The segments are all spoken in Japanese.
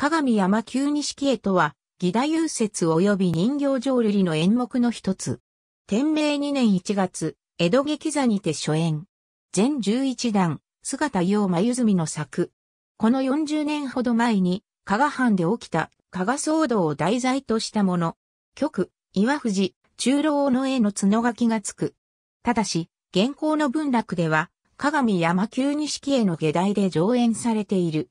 鏡山旧錦絵とは、義太夫説及び人形浄瑠璃の演目の一つ。天明2年1月、江戸劇座にて初演。全11段、姿用眉由の作。この40年ほど前に、加賀藩で起きた加賀騒動を題材としたもの。曲、岩藤、中老の絵の角書きがつく。ただし、現行の文楽では、鏡山旧錦絵の下題で上演されている。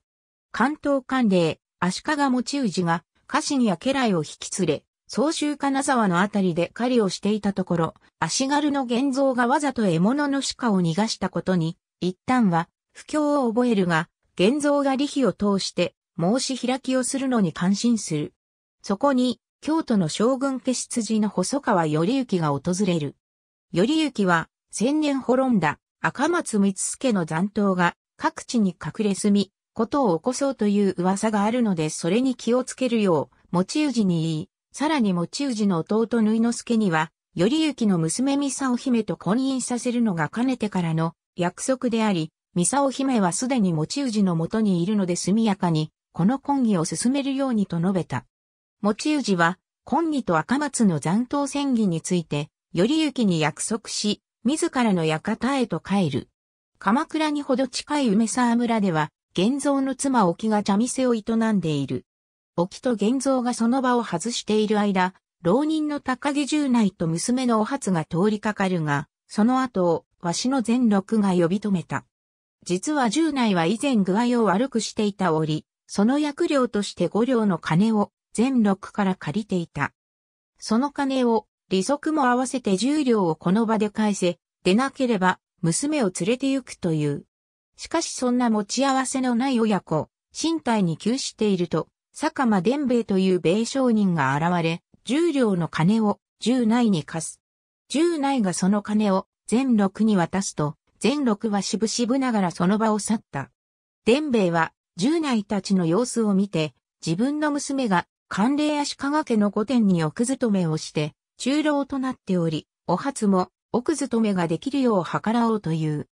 関東関連、足利持氏が家臣や家来を引き連れ、総州金沢のあたりで狩りをしていたところ、足軽の現像がわざと獲物の鹿を逃がしたことに、一旦は不況を覚えるが、現像が利比を通して申し開きをするのに感心する。そこに、京都の将軍家執事の細川頼之が訪れる。頼之は、千年滅んだ赤松光助の残党が各地に隠れ住み、ことを起こそうという噂があるのでそれに気をつけるよう、持ち氏に言い、さらに持ち氏の弟縫之助には、頼幸の娘ミサお姫と婚姻させるのがかねてからの約束であり、ミサお姫はすでに持ち氏のもとにいるので速やかに、この婚儀を進めるようにと述べた。持ち氏は、婚儀と赤松の残党戦言について、頼幸に約束し、自らの館へと帰る。鎌倉にほど近い梅沢村では、現像の妻沖が茶店を営んでいる。沖と現像がその場を外している間、浪人の高木十内と娘のお初が通りかかるが、その後を、わしの全六が呼び止めた。実は十内は以前具合を悪くしていた折、その役料として五両の金を全六から借りていた。その金を利息も合わせて十両をこの場で返せ、でなければ娘を連れて行くという。しかしそんな持ち合わせのない親子、身体に窮していると、坂間伝兵衛という米商人が現れ、十両の金を十内に貸す。十内がその金を全六に渡すと、全六は渋々ながらその場を去った。伝兵衛は十内たちの様子を見て、自分の娘が寒冷足賀家の御殿に奥勤めをして、中老となっており、お初も奥勤めができるよう計らおうという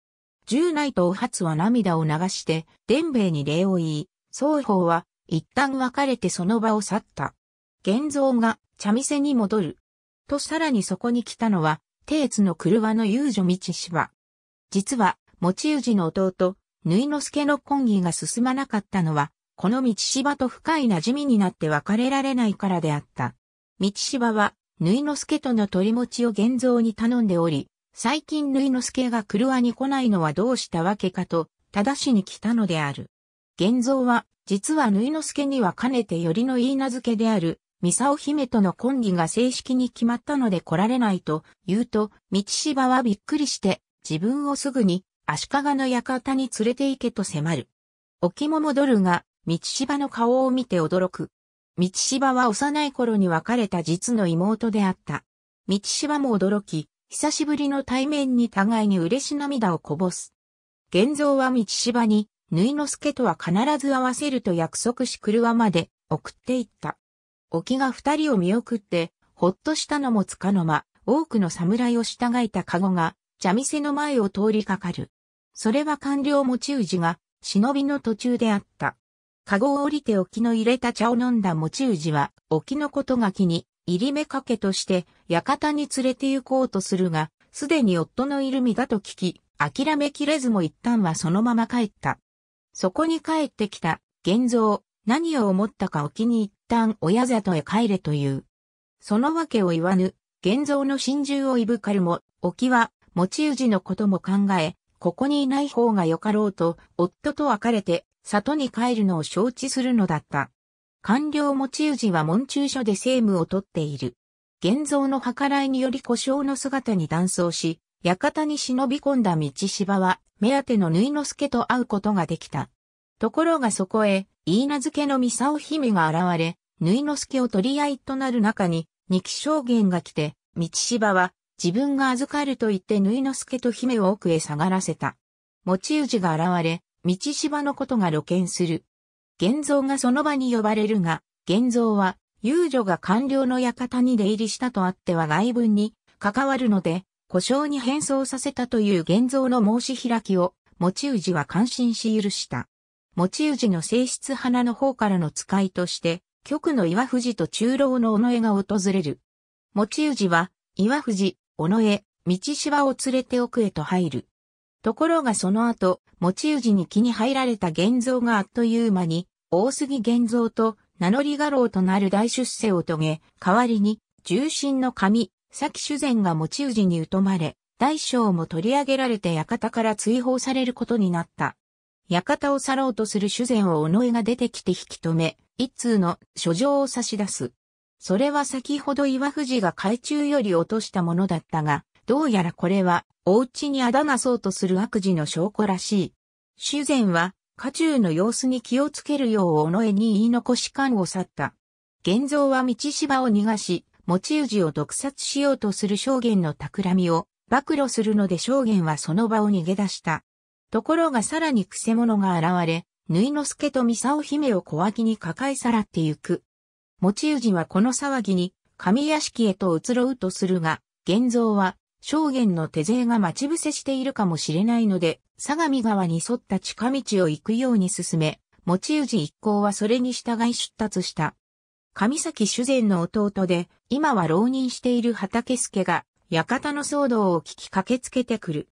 従内お初は涙を流して、伝兵衛に礼を言い、双方は一旦別れてその場を去った。玄蔵が茶店に戻る。とさらにそこに来たのは、定津の車の遊女道芝。実は、持ち氏の弟、縫之助の婚儀が進まなかったのは、この道芝と深い馴染みになって別れられないからであった。道芝は、縫之助との取り持ちを現像に頼んでおり、最近類之助が狂わに来ないのはどうしたわけかと、正しに来たのである。現像は、実は類之助にはかねてよりの言い名付けである、三沢姫との婚儀が正式に決まったので来られないと言うと、道芝はびっくりして、自分をすぐに足利の館に連れて行けと迫る。沖も戻るが、道芝の顔を見て驚く。道芝は幼い頃に別れた実の妹であった。道芝も驚き、久しぶりの対面に互いに嬉し涙をこぼす。現像は道芝に、縫いの助とは必ず会わせると約束し車まで送っていった。沖が二人を見送って、ほっとしたのもつかの間、多くの侍を従いた籠が、茶店の前を通りかかる。それは官僚持ち氏が、忍びの途中であった。籠を降りて沖の入れた茶を飲んだ持ち氏は、沖のことが気に入り目掛けとして、館に連れて行こうとするが、すでに夫のいる身だと聞き、諦めきれずも一旦はそのまま帰った。そこに帰ってきた、現像、何を思ったかお気に一旦親里へ帰れという。そのわけを言わぬ、現像の心中をいぶかるも、沖は、持ち氏のことも考え、ここにいない方がよかろうと、夫と別れて、里に帰るのを承知するのだった。官僚持ち氏は門中書で政務を取っている。現像の計らいにより故障の姿に断層し、館に忍び込んだ道芝は、目当ての縫之助と会うことができた。ところがそこへ、飯名付けの三沢姫が現れ、縫之助を取り合いとなる中に、二期証言が来て、道芝は、自分が預かると言って縫之助と姫を奥へ下がらせた。持ち氏が現れ、道芝のことが露見する。現像がその場に呼ばれるが、現像は、遊女が官僚の館に出入りしたとあっては外文に関わるので、故障に変装させたという現像の申し開きを、持ち氏は感心し許した。持ち氏の性質花の方からの使いとして、局の岩藤と中老の尾上が訪れる。持ち氏は、岩藤、尾上、道芝を連れて奥へと入る。ところがその後、持ち氏に気に入られた玄像があっという間に、大杉玄像と名乗り画廊となる大出世を遂げ、代わりに、重臣の神、崎主善が持ち氏に疎まれ、大将も取り上げられて館から追放されることになった。館を去ろうとする主善を尾上が出てきて引き止め、一通の書状を差し出す。それは先ほど岩藤が海中より落としたものだったが、どうやらこれは、お家にあだなそうとする悪事の証拠らしい。修善は、家中の様子に気をつけるよう尾上に言い残し感を去った。玄像は道芝を逃がし、持ち氏を毒殺しようとする証言の企みを暴露するので証言はその場を逃げ出した。ところがさらに癖者が現れ、縫之助と三沢姫を小脇に抱えさらってゆく。持ち氏はこの騒ぎに、神屋敷へと移ろうとするが、玄像は証言の手勢が待ち伏せしているかもしれないので、相模川に沿った近道を行くように進め、持ち氏一行はそれに従い出立した。上崎主前の弟で、今は浪人している畑助が、館の騒動を聞き駆けつけてくる。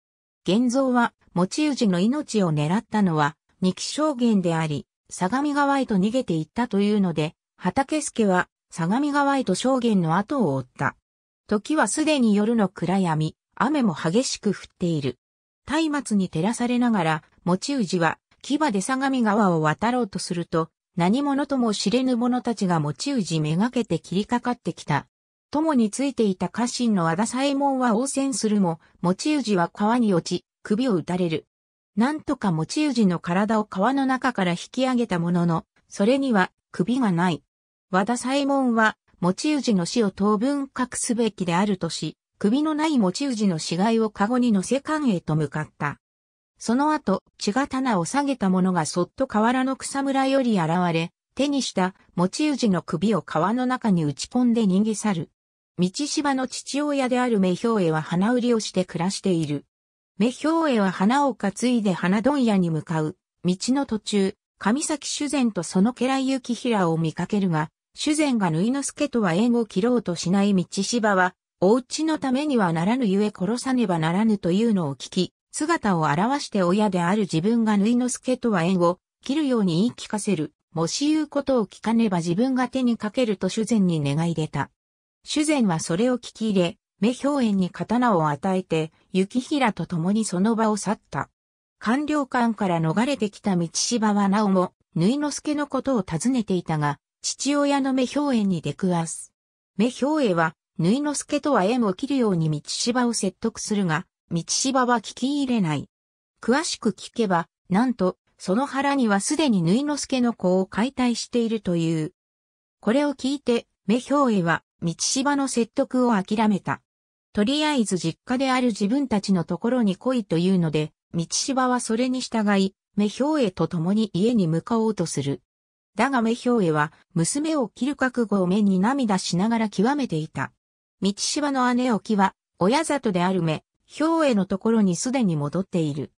現像は、持ち氏の命を狙ったのは、二期証言であり、相模川へと逃げていったというので、畑助は、相模川へと証言の後を追った。時はすでに夜の暗闇、雨も激しく降っている。松明に照らされながら、持ち氏は、牙で相模川を渡ろうとすると、何者とも知れぬ者たちが持ち氏めがけて切りかかってきた。友についていた家臣の和田左衛門は応戦するも、持ち氏は川に落ち、首を打たれる。なんとか持ち氏の体を川の中から引き上げたものの、それには首がない。和田左衛門は持ち氏の死を当分隠すべきであるとし、首のない持ち氏の死骸をカゴに乗せ館へと向かった。その後、血が棚を下げた者がそっと河原の草むらより現れ、手にした持ち氏の首を川の中に打ち込んで逃げ去る。道芝の父親であるメヒョウエは花売りをして暮らしている。メヒョウエは花を担いで花問屋に向かう。道の途中、上崎修善とその家来幸平を見かけるが、主前が縫之助とは縁を切ろうとしない道芝は、お家のためにはならぬゆえ殺さねばならぬというのを聞き、姿を現して親である自分が縫之助とは縁を切るように言い聞かせる。もし言うことを聞かねば自分が手にかけると主前に願い出た。主前はそれを聞き入れ、目表縁に刀を与えて、雪平と共にその場を去った。官僚官から逃れてきた道芝はなおも、縫之助のことを尋ねていたが、父親の目標絵に出くわす。目標絵は、縫之助とは縁を切るように道芝を説得するが、道芝は聞き入れない。詳しく聞けば、なんと、その腹にはすでに縫之助の子を解体しているという。これを聞いて、目標絵は、道芝の説得を諦めた。とりあえず実家である自分たちのところに来いというので、道芝はそれに従い、目標へと共に家に向かおうとする。だがメヒョウエは、娘を切る覚悟を目に涙しながら極めていた。道芝の姉沖は、親里である目、ヒョウエのところにすでに戻っている。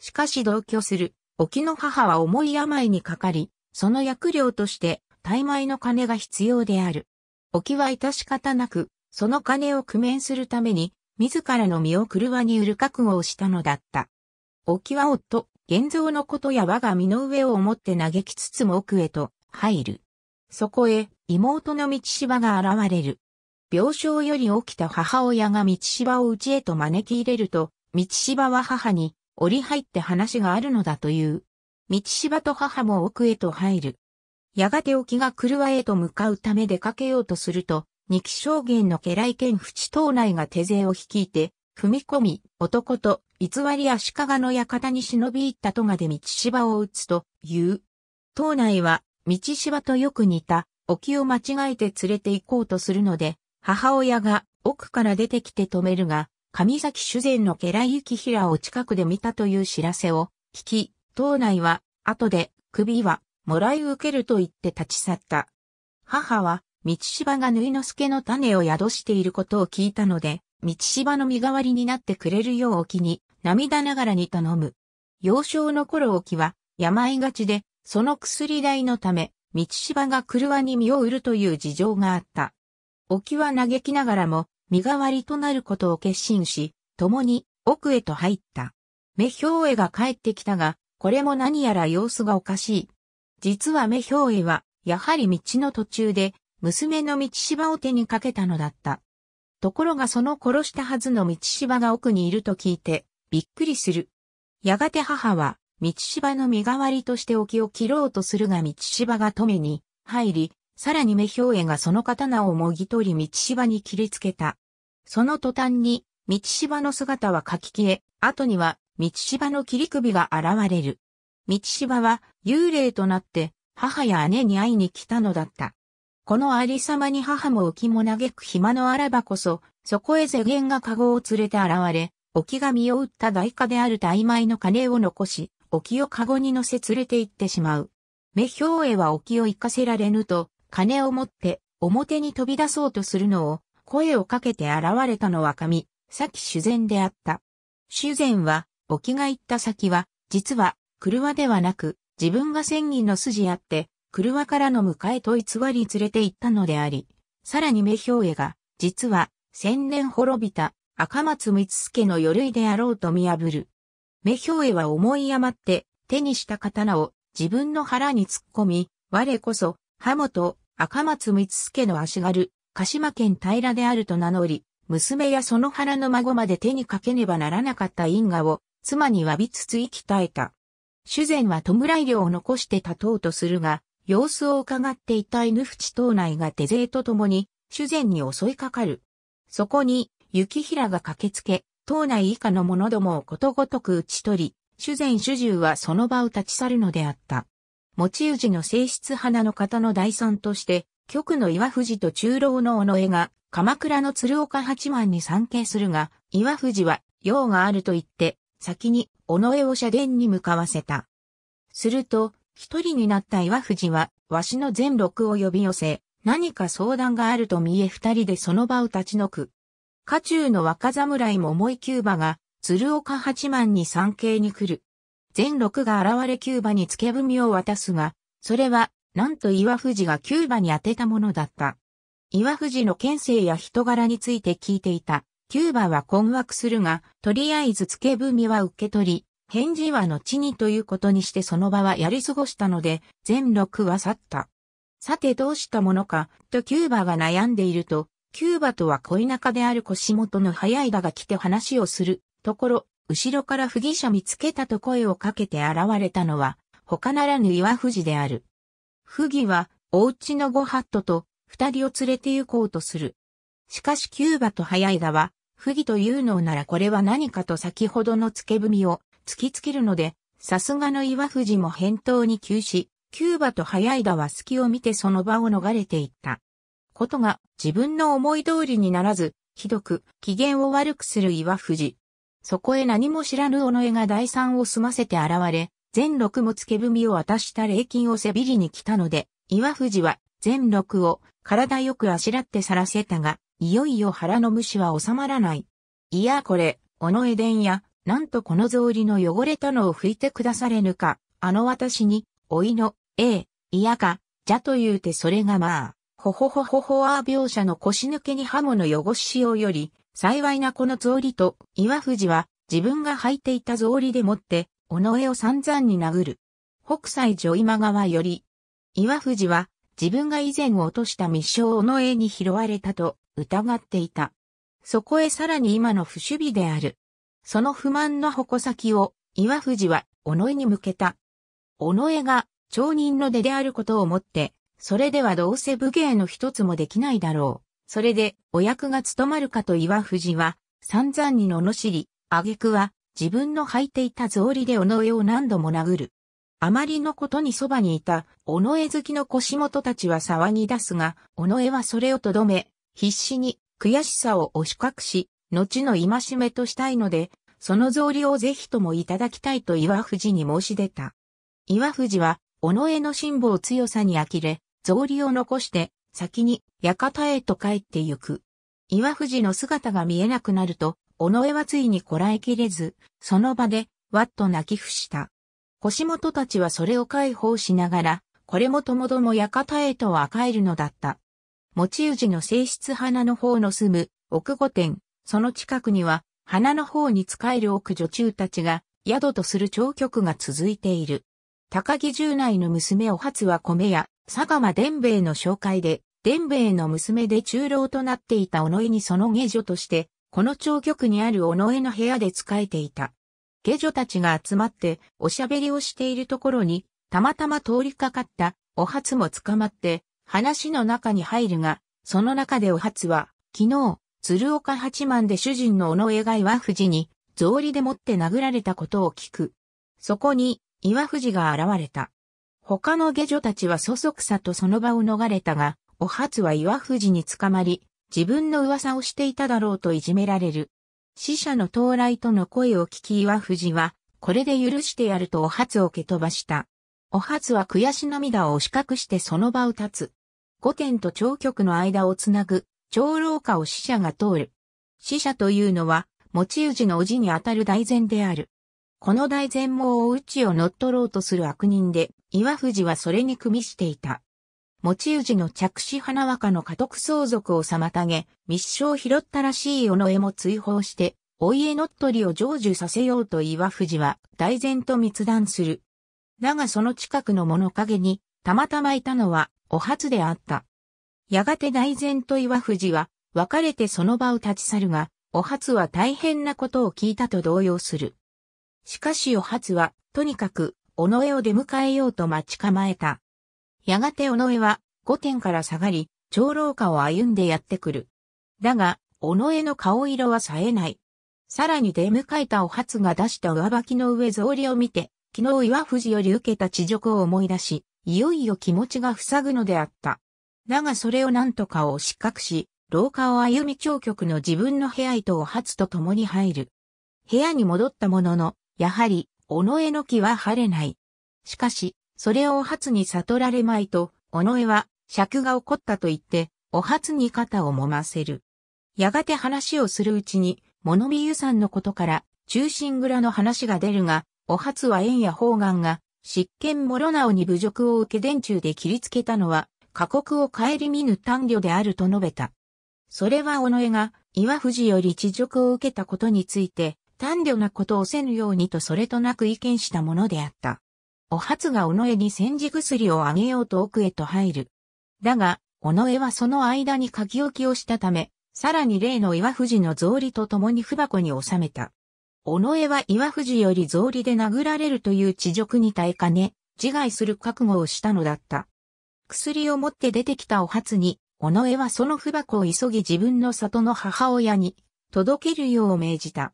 しかし同居する、沖の母は重い病にかかり、その薬料として、大枚の金が必要である。沖は致し方なく、その金を工面するために、自らの身を狂わに売る覚悟をしたのだった。沖は夫、現像のことや我が身の上を思って嘆きつつも奥へと入る。そこへ妹の道芝が現れる。病床より起きた母親が道芝を家へと招き入れると、道芝は母に折り入って話があるのだという。道芝と母も奥へと入る。やがて沖が車へと向かうため出かけようとすると、二木将軍の家来兼淵島内が手勢を率いて、踏み込み、男と偽り足利の館に忍び入った戸がで道芝を打つという。島内は道芝とよく似た、沖を間違えて連れて行こうとするので、母親が奥から出てきて止めるが、神崎修善の家来幸平を近くで見たという知らせを聞き、島内は後で首はもらい受けると言って立ち去った。母は道芝が縫いの助の種を宿していることを聞いたので、道芝の身代わりになってくれるようお気に涙ながらに頼む。幼少の頃沖は、病がちで、その薬代のため、道芝が車に身を売るという事情があった。沖は嘆きながらも、身代わりとなることを決心し、共に奥へと入った。目標へが帰ってきたが、これも何やら様子がおかしい。実は目標へは、やはり道の途中で、娘の道芝を手にかけたのだった。ところがその殺したはずの道芝が奥にいると聞いて、びっくりする。やがて母は、道芝の身代わりとして沖を切ろうとするが道芝が止めに入り、さらに目標絵がその刀をもぎ取り道芝に切りつけた。その途端に、道芝の姿は書き消え、後には、道芝の切り首が現れる。道芝は、幽霊となって、母や姉に会いに来たのだった。このありさまに母も浮きも嘆く暇のあらばこそ、そこへ世間が籠を連れて現れ、沖が身を打った代価である大米の金を残し、沖をカゴに乗せ連れて行ってしまう。目標へは沖を行かせられぬと、金を持って表に飛び出そうとするのを、声をかけて現れたのは神、先修善であった。修善は、沖が行った先は、実は、車ではなく、自分が千人の筋あって、車からの迎えと偽り連れて行ったのであり、さらに目標へが、実は、千年滅びた赤松光助の鎧であろうと見破る。目標へは思い余って手にした刀を自分の腹に突っ込み、我こそ、刃元、赤松光助の足軽、鹿島県平であると名乗り、娘やその腹の孫まで手にかけねばならなかった因果を妻に詫びつつ生き絶えた。主前は弔い料を残して立とうとするが、様子を伺っていた犬淵島内が手勢と共に、主前に襲いかかる。そこに、雪平が駆けつけ、島内以下の者どもをことごとく打ち取り、主前主従はその場を立ち去るのであった。持ち氏の正室花の方の大尊として、局の岩藤と中老の尾上が、鎌倉の鶴岡八幡に参詣するが、岩藤は用があると言って、先に尾上を社殿に向かわせた。すると、一人になった岩藤は、わしの全六を呼び寄せ、何か相談があると見え二人でその場を立ち退く。家中の若侍も重いキューバが、鶴岡八幡に参詣に来る。全六が現れキューバに付け踏みを渡すが、それは、なんと岩藤がキューバに当てたものだった。岩藤の県政や人柄について聞いていた。キューバは困惑するが、とりあえず付け踏みは受け取り、返事は後にということにしてその場はやり過ごしたので、全六は去った。さてどうしたものか、とキューバが悩んでいると、キューバとは恋仲である腰元の早いだが来て話をするところ、後ろから不義者見つけたと声をかけて現れたのは、他ならぬ岩藤である。不義は、お家のごハットと、二人を連れて行こうとする。しかしキューバと早いだは、不義というのならこれは何かと先ほどの付け踏みを突きつけるので、さすがの岩藤も返答に急し、キューバと早いだは隙を見てその場を逃れていった。ことが自分の思い通りにならず、ひどく機嫌を悪くする岩藤。そこへ何も知らぬ尾上が第三を済ませて現れ、全六も付け踏みを渡した礼金を背びりに来たので、岩藤は全六を体よくあしらってさらせたが、いよいよ腹の虫は収まらない。いやこれ、尾上伝や、なんとこの草履の汚れたのを拭いてくだされぬか、あの私に、おいの、ええ、いやか、じゃと言うてそれがまあ。ほほほほほあ描写の腰抜けに刃物汚し仕様より、幸いなこの草履と岩藤は自分が履いていた草履でもって、尾上を散々に殴る。北斎女今川より、岩藤は自分が以前落とした密書を尾上に拾われたと疑っていた。そこへさらに今の不守備である。その不満の矛先を岩藤は尾上に向けた。尾上が町人の出であることをもってそれではどうせ武芸の一つもできないだろう。それで、お役が務まるかと岩藤は、散々に罵り、挙句は、自分の履いていた草履で尾上を何度も殴る。あまりのことにそばにいた、尾上好きの腰元たちは騒ぎ出すが、尾上はそれをとどめ、必死に悔しさを押し隠し、後の戒めとしたいので、その草履をぜひともいただきたいと岩藤に申し出た。岩藤は、尾上の辛抱強さに呆れ、草履を残して、先に館へと帰ってゆく。岩藤の姿が見えなくなると、尾上はついにこらえきれず、その場で、わっと泣き伏した。腰元たちはそれを解放しながら、これもともども館へとは帰るのだった。持ち氏の性質花の方の住む奥御殿、その近くには、花の方に仕える奥女中たちが、宿とする長局が続いている。高木十内の娘お初は米屋、佐川伝兵衛の紹介で、伝兵衛の娘で中老となっていた尾上にその下女として、この長局にある尾上の部屋で仕えていた。下女たちが集まっておしゃべりをしているところに、たまたま通りかかったお初も捕まって、話の中に入るが、その中でお初は、昨日、鶴岡八幡で主人の尾上が岩藤に、草履でもって殴られたことを聞く。そこに、岩藤が現れた。他の下女たちはそそくさとその場を逃れたが、お初は岩藤に捕まり、自分の噂をしていただろうといじめられる。死者の到来との声を聞き岩藤は、これで許してやるとお初を蹴飛ばした。お初は悔し涙を押し隠してその場を立つ。御殿と長局の間をつなぐ、長廊下を死者が通る。死者というのは、持ち氏の叔父にあたる大前である。この大全もを宇を乗っ取ろうとする悪人で、岩藤はそれに組みしていた。持ち氏の着手花若の家督相続を妨げ、密書を拾ったらしい尾上も追放して、お家乗っ取りを成就させようと岩藤は大前と密談する。だがその近くの物陰に、たまたまいたのは、お初であった。やがて大前と岩藤は、別れてその場を立ち去るが、お初は大変なことを聞いたと動揺する。しかしお初は、とにかく、尾上を出迎えようと待ち構えた。やがて尾上は、御殿から下がり、長老家を歩んでやってくる。だが、尾上の顔色は冴えない。さらに出迎えたお初が出した上履きの上草履を見て、昨日岩藤より受けた地辱を思い出し、いよいよ気持ちが塞ぐのであった。だがそれを何とかを失格し、廊下を歩み長局の自分の部屋へとお初と共に入る。部屋に戻ったものの、やはり、尾上の木は晴れない。しかし、それをお初に悟られまいと、尾上は、尺が起こったと言って、お初に肩を揉ませる。やがて話をするうちに、物見湯さんのことから、中心蔵の話が出るが、お初は縁や方眼が、執権諸直に侮辱を受け電中で切りつけたのは、過酷を顧みぬ短慮であると述べた。それは尾上が、岩藤より地辱を受けたことについて、単慮なことをせぬようにとそれとなく意見したものであった。お初が尾上に煎じ薬をあげようと奥へと入る。だが、尾上はその間に書き置きをしたため、さらに例の岩藤の草履と共に不箱に収めた。尾上は岩藤より草履で殴られるという恥辱に耐えかね、自害する覚悟をしたのだった。薬を持って出てきたお初に、尾上はその不箱を急ぎ自分の里の母親に届けるよう命じた。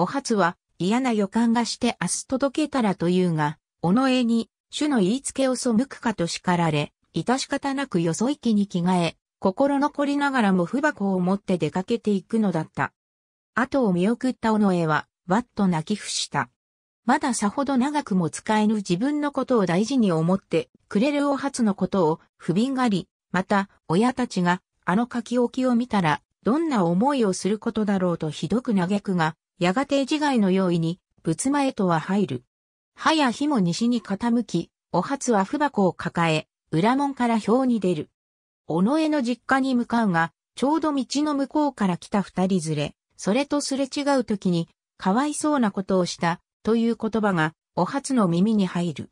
お初は嫌な予感がして明日届けたらというが、おのえに、主の言いつけを背くかと叱られ、致し方なくよそ行きに着替え、心残りながらも不箱を持って出かけていくのだった。後を見送った尾上は、わっと泣き伏した。まださほど長くも使えぬ自分のことを大事に思って、くれるお初のことを不憫がり、また、親たちが、あの書き置きを見たら、どんな思いをすることだろうとひどく嘆くが、やがて自害の用意に、仏前とは入る。歯や火も西に傾き、お初は不箱を抱え、裏門から表に出る。尾上の実家に向かうが、ちょうど道の向こうから来た二人連れ、それとすれ違う時に、かわいそうなことをした、という言葉が、お初の耳に入る。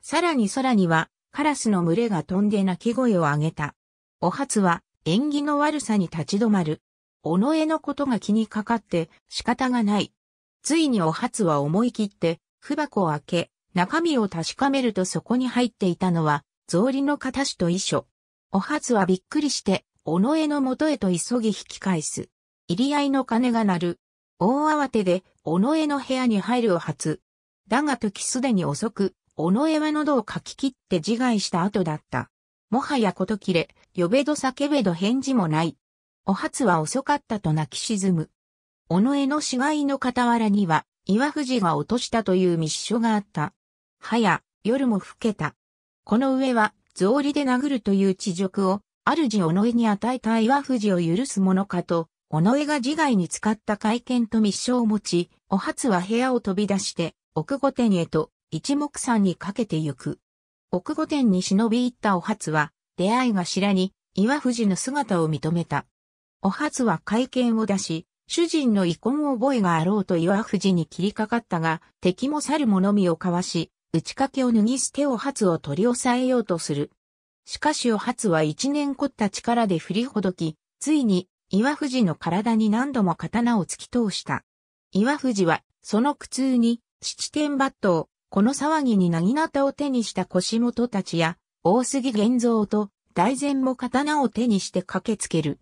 さらに空には、カラスの群れが飛んで鳴き声を上げた。お初は、縁起の悪さに立ち止まる。尾上のことが気にかかって仕方がない。ついにお初は思い切って、不箱を開け、中身を確かめるとそこに入っていたのは、草履の形と遺書。お初はびっくりして、尾上の元へと急ぎ引き返す。入り合いの鐘が鳴る。大慌てで、尾上の部屋に入るお初。だが時すでに遅く、尾上は喉をかき切って自害した後だった。もはやこと切れ、呼べど叫べど返事もない。お初は遅かったと泣き沈む。尾上の死骸の傍らには、岩藤が落としたという密書があった。はや、夜も更けた。この上は、草履で殴るという恥辱を、主尾上に与えた岩藤を許すものかと、尾上が自害に使った会見と密書を持ち、お初は部屋を飛び出して、奥御殿へと、一目散にかけてゆく。奥御殿に忍び入ったお初は、出会い頭に、岩藤の姿を認めた。お初は会見を出し、主人の遺恨覚えがあろうと岩藤に切りかかったが、敵も去る者身をかわし、打ち掛けを脱ぎ捨てお初を取り押さえようとする。しかしお初は一年凝った力で振りほどき、ついに岩藤の体に何度も刀を突き通した。岩藤は、その苦痛に、七点抜刀、この騒ぎになぎなたを手にした腰元たちや、大杉玄三と、大前も刀を手にして駆けつける。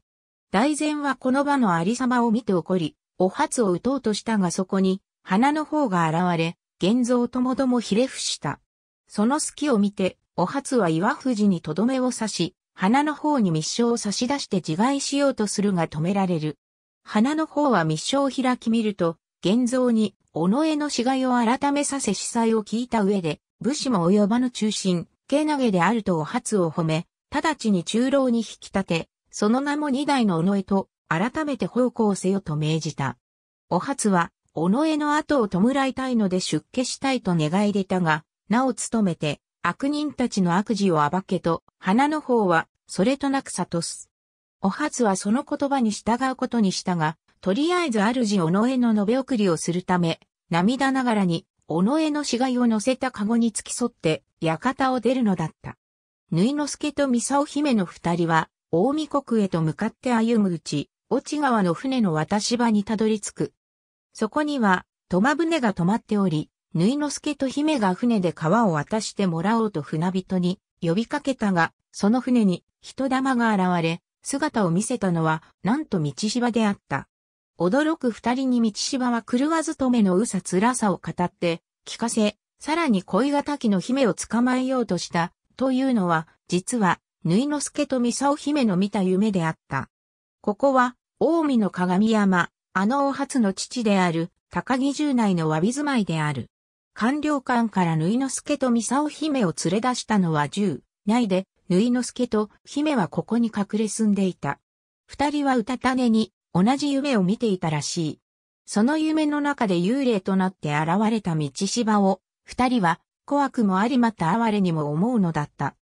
大前はこの場のありさまを見て怒り、お初を打とうとしたがそこに、花の方が現れ、現像ともどもひれ伏した。その隙を見て、お初は岩藤にとどめを刺し、花の方に密書を差し出して自害しようとするが止められる。花の方は密書を開き見ると、現像に、尾上の死骸を改めさせ司祭を聞いた上で、武士も及ばぬ中心、けなげであるとお初を褒め、直ちに中老に引き立て、その名も二代の尾上と、改めて奉公せよと命じた。お初は、尾上の後を弔いたいので出家したいと願い出たが、なお務めて、悪人たちの悪事を暴けと、花の方は、それとなく悟す。お初はその言葉に従うことにしたが、とりあえず主尾上の延べ送りをするため、涙ながらに、尾上の死骸を乗せた籠に付き添って、館を出るのだった。縫之助と三沢姫の二人は、大見国へと向かって歩むうち、落ち川の船の渡し場にたどり着く。そこには、苫船が止まっており、縫之助と姫が船で川を渡してもらおうと船人に呼びかけたが、その船に人玉が現れ、姿を見せたのは、なんと道芝であった。驚く二人に道芝は狂わずとめのうさ辛さを語って、聞かせ、さらに恋がたきの姫を捕まえようとした、というのは、実は、縫いの助と三沢姫の見た夢であった。ここは、大海の鏡山、あのお初の父である、高木十内の詫び住まいである。官僚館から縫いの助と三沢姫を連れ出したのは十内で、縫いの助と姫はここに隠れ住んでいた。二人はうたたねに、同じ夢を見ていたらしい。その夢の中で幽霊となって現れた道芝を、二人は、怖くもありまた哀れにも思うのだった。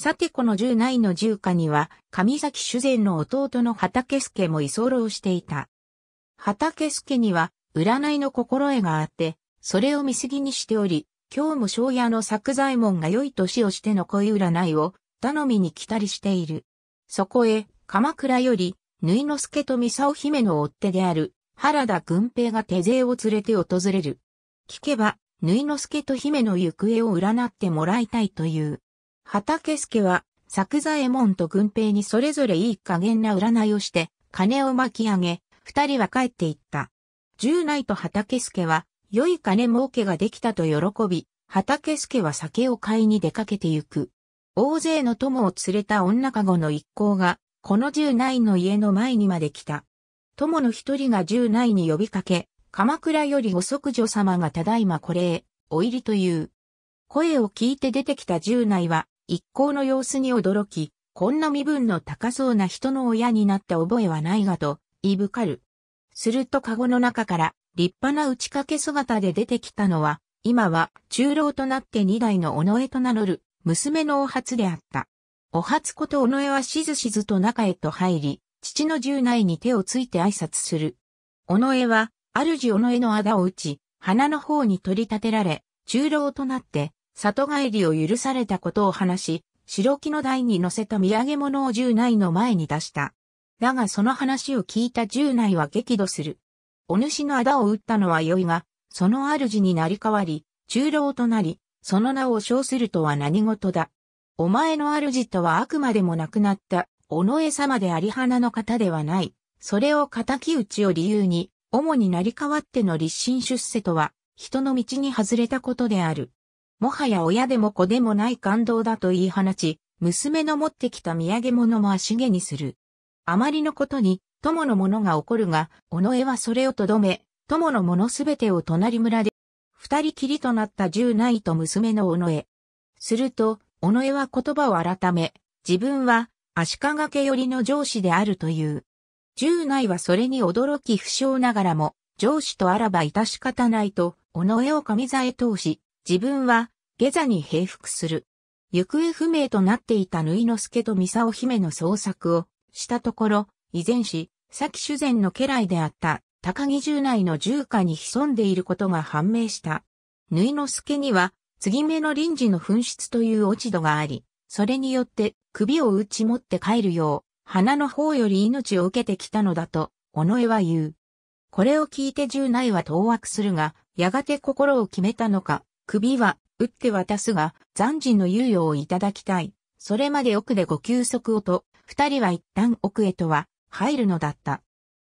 さてこの十内の十家には、上崎主善の弟の畑助も居候していた。畑助には、占いの心得があって、それを見過ぎにしており、今日も庄屋の作左衛門が良い年をしての恋占いを、頼みに来たりしている。そこへ、鎌倉より、縫之助と三沢姫の追手である、原田軍平が手勢を連れて訪れる。聞けば、縫之助と姫の行方を占ってもらいたいという。畑助は、作座衛門と軍兵にそれぞれいい加減な占いをして、金を巻き上げ、二人は帰っていった。十内と畑助は、良い金儲けができたと喜び、畑助は酒を買いに出かけてゆく。大勢の友を連れた女かごの一行が、この十内の家の前にまで来た。友の一人が十内に呼びかけ、鎌倉よりご即女様がただいまこれへ、お入りという。声を聞いて出てきた十内は、一行の様子に驚き、こんな身分の高そうな人の親になった覚えはないがと、言いぶかる。するとカゴの中から、立派な打ち掛け姿で出てきたのは、今は中老となって二代の尾上と名乗る、娘のお初であった。お初こと尾上はしずしずと中へと入り、父の従内に手をついて挨拶する。尾上は、主尾上のあだを打ち、鼻の方に取り立てられ、中老となって、里帰りを許されたことを話し、白木の台に乗せた土産物を従内の前に出した。だがその話を聞いた従内は激怒する。お主の仇を打ったのは良いが、その主になり代わり、中老となり、その名を称するとは何事だ。お前の主とはあくまでも亡くなった、尾上様であり花の方ではない。それを敵討ちを理由に、主になり代わっての立身出世とは、人の道に外れたことである。もはや親でも子でもない感動だと言い放ち、娘の持ってきた土産物も足毛にする。あまりのことに、友の者が怒るが、尾上はそれをとどめ、友の者すべてを隣村で、二人きりとなった十内と娘の尾上。すると、尾上は言葉を改め、自分は足利家寄りの上司であるという。十内はそれに驚き不詳ながらも、上司とあらば致し方ないと、尾上を上座へ通し、自分は、下座に平服する。行方不明となっていた縫之助と三沢姫の捜索をしたところ、依然し、先主前の家来であった高木城内の住家に潜んでいることが判明した。縫之助には、継ぎ目の臨時の紛失という落ち度があり、それによって首を打ち持って帰るよう、花の方より命を受けてきたのだと、尾上は言う。これを聞いて従内は当惑するが、やがて心を決めたのか、首は、打って渡すが、残人の猶予をいただきたい。それまで奥でご休息をと、二人は一旦奥へとは、入るのだった。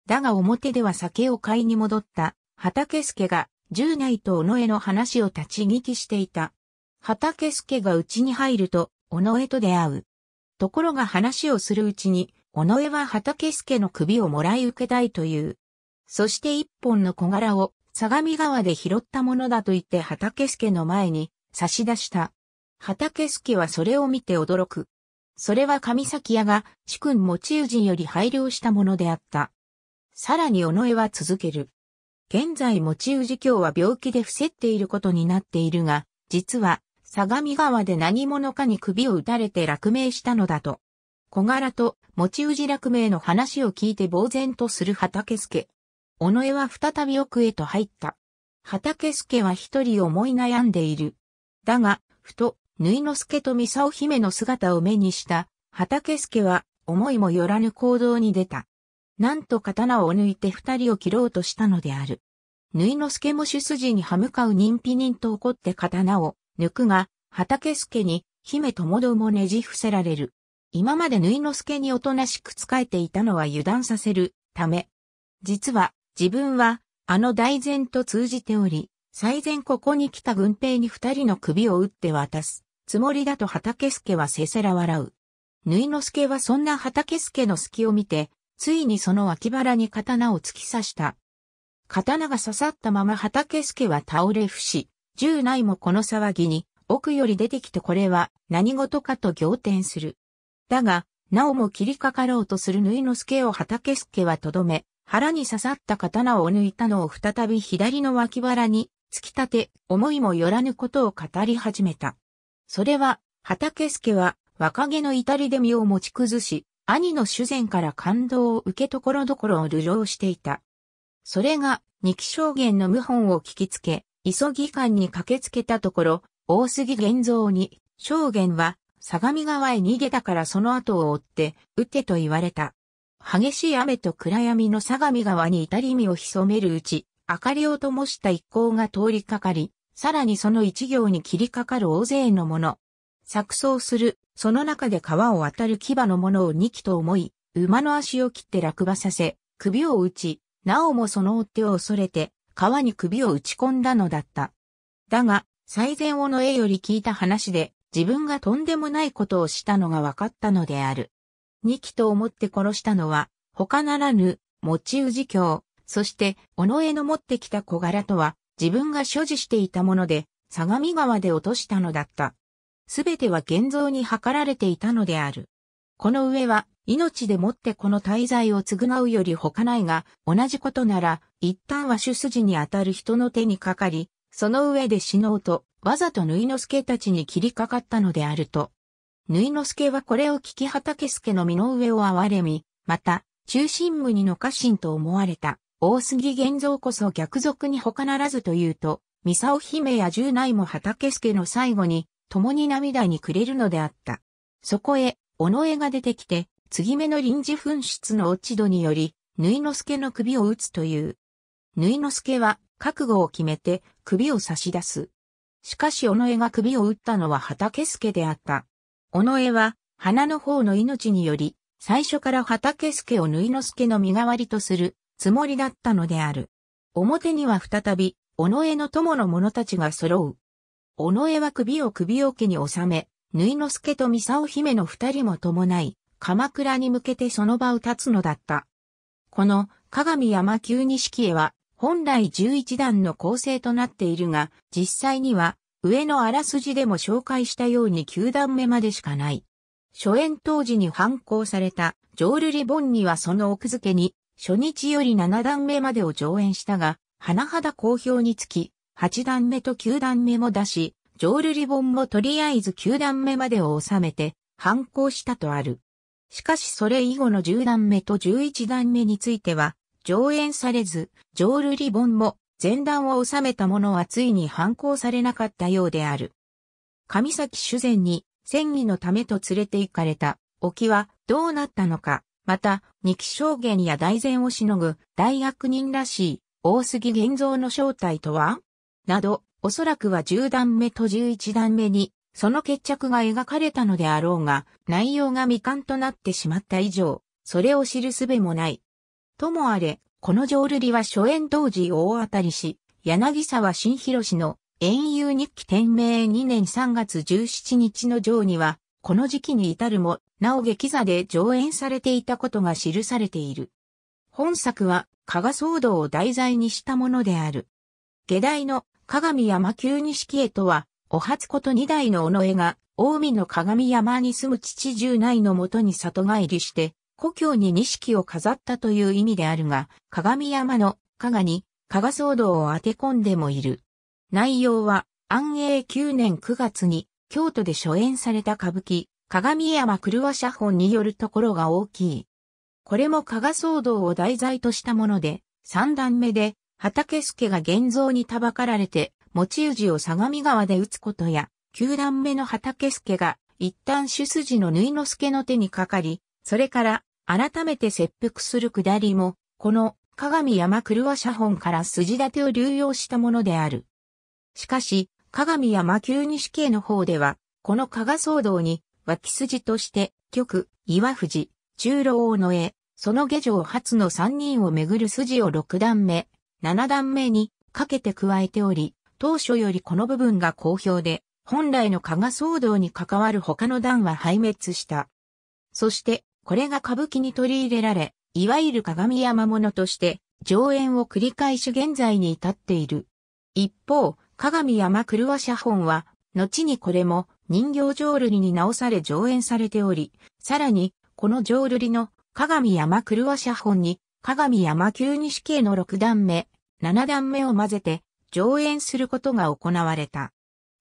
だが表では酒を買いに戻った、畑助が、十内と尾上の話を立ち聞きしていた。畑助が家に入ると、尾上と出会う。ところが話をするうちに、尾上は畑助の首をもらい受けたいという。そして一本の小柄を相模川で拾ったものだと言って畑助の前に差し出した。畑助はそれを見て驚く。それは上崎屋が主君持ち氏人より配慮したものであった。さらに尾上は続ける。現在持ち氏教は病気で伏せっていることになっているが、実は相模川で何者かに首を打たれて落命したのだと。小柄と持ち氏落命の話を聞いて呆然とする畑助。尾上は再び奥へと入った。畑助は一人思い悩んでいる。だが、ふと、縫いの助と三沢姫の姿を目にした、畑助は、思いもよらぬ行動に出た。なんと刀を抜いて二人を切ろうとしたのである。縫いの助も主筋に歯向かう人否人と怒って刀を抜くが、畑助に、姫ともどもねじ伏せられる。今まで縫いの助におとなしく仕えていたのは油断させるため。実は、自分は、あの大前と通じており、最前ここに来た軍兵に二人の首を打って渡す。つもりだと畑助はせせら笑う。縫之助はそんな畑助の隙を見て、ついにその脇腹に刀を突き刺した。刀が刺さったまま畑助は倒れ伏し、従内もこの騒ぎに、奥より出てきてこれは何事かと仰天する。だが、なおも切りかかろうとする縫之助を畑助はとどめ、腹に刺さった刀を抜いたのを再び左の脇腹に突き立て、思いもよらぬことを語り始めた。それは、畑助は若気の至りで身を持ち崩し、兄の主前から感動を受けところどころを流浪していた。それが、二木証言の謀反を聞きつけ、急ぎ館に駆けつけたところ、大杉玄蔵に、証言は、相模川へ逃げたからその後を追って、撃てと言われた。激しい雨と暗闇の相模川に至り身を潜めるうち、明かりを灯した一行が通りかかり、さらにその一行に切りかかる大勢の者。錯綜する、その中で川を渡る牙の者を二機と思い、馬の足を切って落馬させ、首を打ち、なおもその追手を恐れて、川に首を打ち込んだのだった。だが、最善をの絵より聞いた話で、自分がとんでもないことをしたのが分かったのである。二期と思って殺したのは、他ならぬ、持ち氏教、そして、尾上の持ってきた小柄とは、自分が所持していたもので、相模川で落としたのだった。すべては現像に図られていたのである。この上は、命でもってこの滞在を償うより他ないが、同じことなら、一旦は主筋に当たる人の手にかかり、その上で死のうと、わざと縫いの助たちに切りかかったのであると、縫いの助はこれを聞き畑助の身の上を憐れみ、また、中心無二の家臣と思われた、大杉玄造こそ逆賊に他ならずというと、三沢姫や十内も畑助の最後に、共に涙にくれるのであった。そこへ、尾上が出てきて、継ぎ目の臨時紛失の落ち度により、縫いの助の首を打つという。縫いの助は、覚悟を決めて、首を差し出す。しかし尾上が首を打ったのは畑助であった。尾上は、花の方の命により、最初から畑助を縫之助の身代わりとするつもりだったのである。表には再び、尾上の友の者たちが揃う。尾上は首を首桶に収め、縫之助と三沢姫の二人も伴い、鎌倉に向けてその場を立つのだった。この、鏡山急錦絵は、本来十一段の構成となっているが、実際には上のあらすじでも紹介したように9段目までしかない。初演当時に反抗されたジョール・リボンにはその奥付けに初日より7段目までを上演したが、甚だ好評につき、8段目と9段目も出し、ジョール・リボンもとりあえず9段目までを収めて反抗したとある。しかしそれ以後の10段目と11段目については上演されず、ジョール・リボンも前段を収めた者はついに反抗されなかったようである。神崎主前に戦議のためと連れて行かれた沖はどうなったのか、また、二期証言や大前をしのぐ大悪人らしい大杉玄造の正体とはなど、おそらくは十段目と十一段目に、その決着が描かれたのであろうが、内容が未完となってしまった以上、それを知るすべもない。ともあれ、この浄瑠璃は初演当時大当たりし、柳沢新広氏の遠遊日記天明2年3月17日の上には、この時期に至るも、なお劇座で上演されていたことが記されている。本作は、加賀騒動を題材にしたものである。下代の鏡山旧錦絵とは、お初こと二代の尾上が、大海の鏡山に住む父十内のもとに里帰りして、故郷に錦を飾ったという意味であるが、鏡山の加賀に加賀騒動を当て込んでもいる。内容は、安永9年9月に京都で初演された歌舞伎、鏡山狂わ写本によるところが大きい。これも加賀騒動を題材としたもので、三段目で、畑助が現像にたばかられて、持ち氏を相模川で打つことや、九段目の畑助が一旦主筋の縫之助の手にかかり、それから、改めて切腹する下りも、この、鏡山狂写本から筋立てを流用したものである。しかし、鏡山急に系の方では、この加賀騒動に、脇筋として、局、岩藤、中老大野へ、その下城初の三人をめぐる筋を六段目、七段目にかけて加えており、当初よりこの部分が好評で、本来の加賀騒動に関わる他の段は敗滅した。そして、これが歌舞伎に取り入れられ、いわゆる鏡山物として上演を繰り返し現在に至っている。一方、鏡山狂写本は、後にこれも人形浄瑠璃に直され上演されており、さらに、この浄瑠璃の鏡山狂写本に、鏡山旧西系の6段目、7段目を混ぜて上演することが行われた。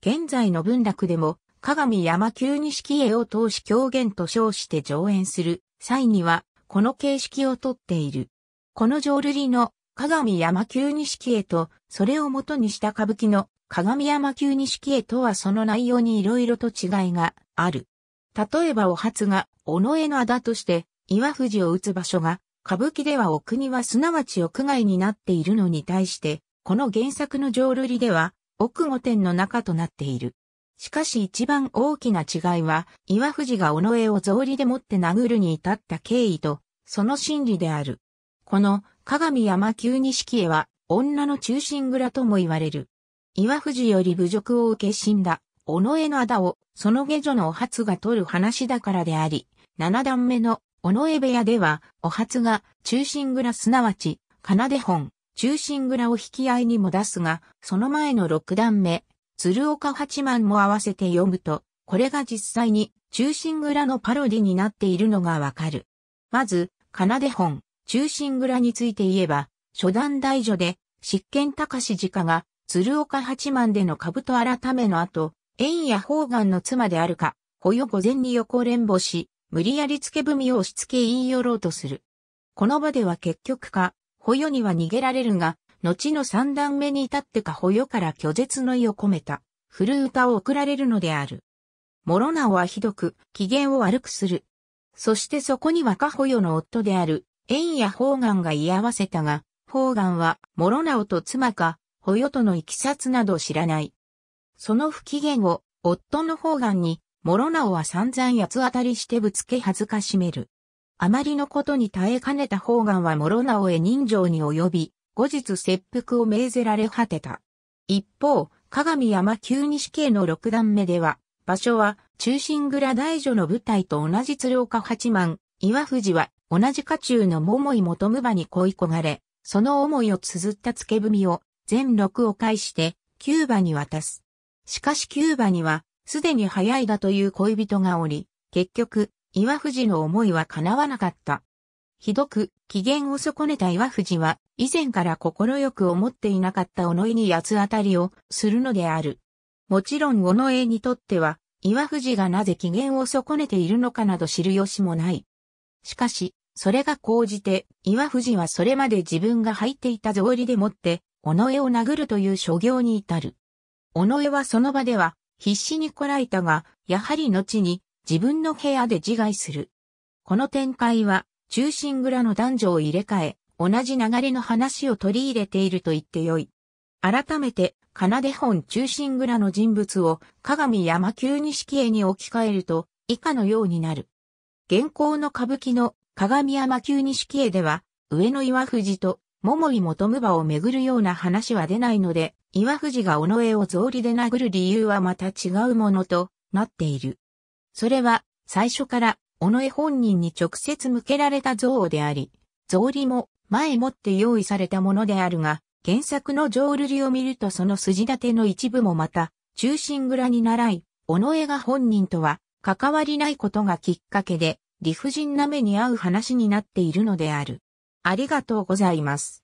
現在の文楽でも鏡山旧錦絵を通し狂言と称して上演する際には、この形式をとっている。この浄瑠璃の鏡山旧錦絵と、それを元にした歌舞伎の鏡山旧錦絵とはその内容にいろいろと違いがある。例えばお初が、尾上のあだとして、岩藤を打つ場所が、歌舞伎ではお国はすなわち屋外になっているのに対して、この原作の浄瑠璃では、奥御殿の中となっている。しかし一番大きな違いは、岩藤が尾上を草履でもって殴るに至った経緯と、その心理である。この、鏡山急錦絵は、女の中心蔵とも言われる。岩藤より侮辱を受け死んだ、尾上の仇を、その下女のお初が取る話だからであり、七段目の尾上部屋では、お初が、中心蔵すなわち、奏本、中心蔵を引き合いにも出すが、その前の六段目、鶴岡八幡も合わせて読むと、これが実際に中心蔵のパロディになっているのがわかる。まず、奏で本、中心蔵について言えば、初段大序で、執権高志直が、鶴岡八幡での兜改めの後、縁や方眼の妻であるか、保よ御前に横連母し、無理やり付け踏みを押し付け言い寄ろうとする。この場では結局か、保よには逃げられるが、後の三段目に至ってか保よから拒絶の意を込めた、古歌を送られるのである。諸直はひどく、機嫌を悪くする。そしてそこには保よの夫である、縁や方眼が居合わせたが、方眼は諸直と妻か、保よとの行きさつなど知らない。その不機嫌を、夫の方眼に、諸直は散々八つ当たりしてぶつけ恥ずかしめる。あまりのことに耐えかねた方眼は諸直へ人情に及び、後日切腹を命ぜられ果てた。一方、鏡山旧西系の六段目では、場所は中心蔵大女の舞台と同じ鶴岡八幡、岩藤は同じ家中の桃井元無に恋焦がれ、その思いを綴った付け文を全六を介してキューバに渡す。しかしキューバにはすでに早いだという恋人がおり、結局、岩藤の思いは叶わなかった。ひどく機嫌を損ねた岩藤は以前から快く思っていなかった尾上に八つ当たりをするのである。もちろん尾上にとっては、岩藤がなぜ機嫌を損ねているのかなど知る由もない。しかし、それが高じて、岩藤はそれまで自分が入っていた草履でもって、尾上を殴るという所業に至る。尾上はその場では、必死にこらえたが、やはり後に、自分の部屋で自害する。この展開は、中心蔵の男女を入れ替え、同じ流れの話を取り入れていると言ってよい。改めて、奏本中心蔵の人物を鏡山急錦絵に置き換えると、以下のようになる。現行の歌舞伎の鏡山急錦絵では、上野岩藤と桃井元無をめぐるような話は出ないので、岩藤が尾上を草履で殴る理由はまた違うものとなっている。それは、最初から尾上本人に直接向けられた憎悪であり、草履も前もって用意されたものであるが、原作の浄瑠璃を見るとその筋立ての一部もまた、忠臣蔵に習い、尾上が本人とは関わりないことがきっかけで、理不尽な目に遭う話になっているのである。ありがとうございます。